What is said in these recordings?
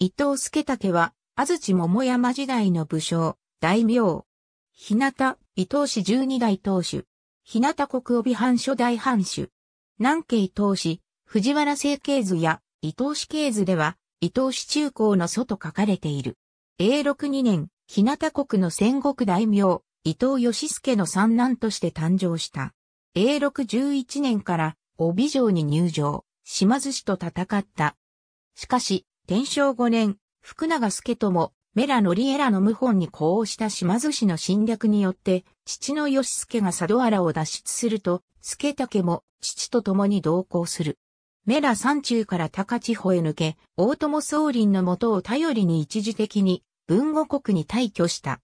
伊藤助武は、安土桃山時代の武将、大名。日向、伊藤氏十二代当主。日向国帯藩初代藩主。南京伊藤氏、藤原成経図や伊藤氏経図では、伊藤氏中高の祖と書かれている。永禄2年、日向国の戦国大名、伊藤義助の三男として誕生した。永禄1一年から、帯城に入城、島津氏と戦った。しかし、天正5年、福永助友、メラノリエラの謀反に呼応した島津氏の侵略によって、父の義助が佐渡原を脱出すると、助武も父と共に同行する。メラ山中から高地方へ抜け、大友宗林の元を頼りに一時的に文後国に退去した。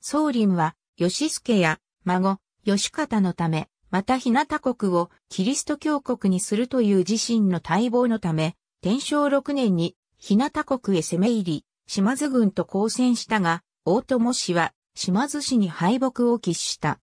宗林は、義助や孫、義方のため、また日向国をキリスト教国にするという自身の待望のため、天正6年に日向国へ攻め入り、島津軍と交戦したが、大友氏は島津氏に敗北を喫した。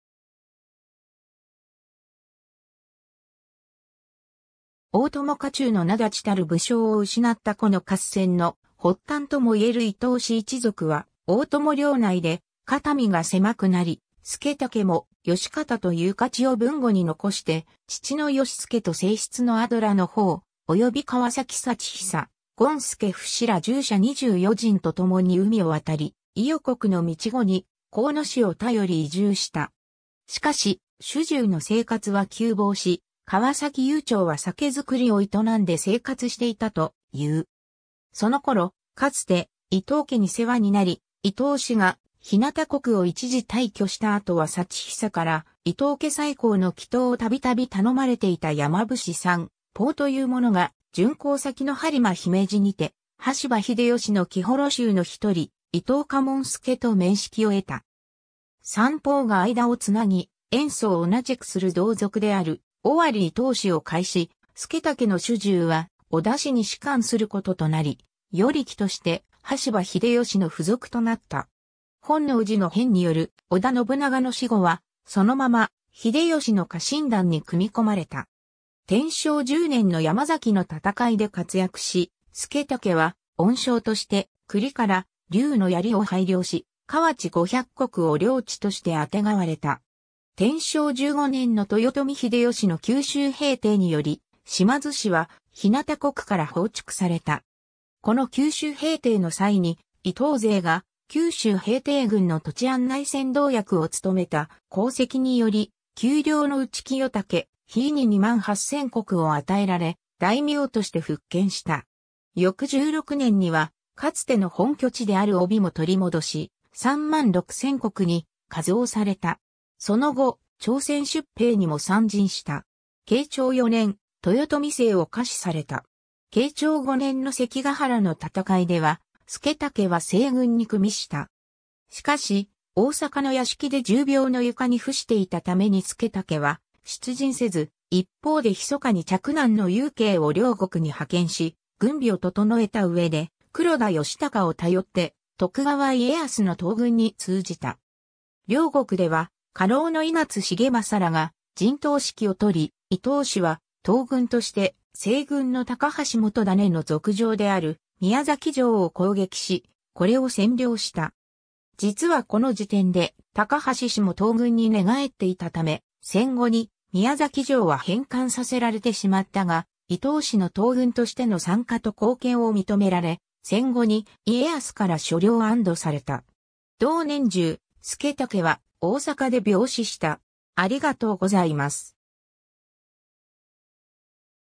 大友家中の名立ちたる武将を失ったこの合戦の発端とも言える伊藤氏一族は、大友領内で、肩身が狭くなり、助武も、義方という価値を文後に残して、父の義助と正室のアドラの方、及び川崎幸久、ゴンスケフ氏ら従者24人と共に海を渡り、伊予国の道後に、河野氏を頼り移住した。しかし、主従の生活は急乏し、川崎雄長は酒造りを営んで生活していたという。その頃、かつて伊藤家に世話になり、伊藤氏が日向国を一時退去した後は幸久から伊藤家最高の祈祷をたびたび頼まれていた山伏さん、ポーというものが巡行先の播磨姫路にて、羽柴秀吉の木幌衆の一人、伊藤家門助と面識を得た。三方が間をつなぎ、演奏を同じくする同族である、尾張伊藤氏を介し、助武の主従は、織田氏に仕官することとなり、与力として、羽柴秀吉の付属となった。本能寺の変による織田信長の死後は、そのまま、秀吉の家臣団に組み込まれた。天正10年の山崎の戦いで活躍し、助武は、恩賞として、栗から竜の槍を配慮し、河内五百国を領地としてあてがわれた。天正15年の豊臣秀吉の九州平定により、島津氏は、日向国から放逐された。この九州平定の際に、伊藤勢が、九州平定軍の土地案内戦動役を務めた功績により、丘陵の内清武、ひいに2万8千国を与えられ、大名として復権した。翌16年には、かつての本拠地である帯も取り戻し、3万6千国に加増された。その後、朝鮮出兵にも参陣した。慶長4年、豊臣姓を可視された。慶長5年の関ヶ原の戦いでは、助武は西軍に組みした。しかし、大阪の屋敷で重病の床に伏していたために助武は、出陣せず、一方で密かに着難の有形を両国に派遣し、軍備を整えた上で、黒田義高を頼って、徳川家康の東軍に通じた。両国では、家老の稲津重政らが、陣頭指揮を取り、伊藤氏は、東軍として、西軍の高橋元種の族上である、宮崎城を攻撃し、これを占領した。実はこの時点で、高橋氏も東軍に寝返っていたため、戦後に宮崎城は返還させられてしまったが、伊東氏の東軍としての参加と貢献を認められ、戦後に家康から所領安堵された。同年中、助武は大阪で病死した。ありがとうございます。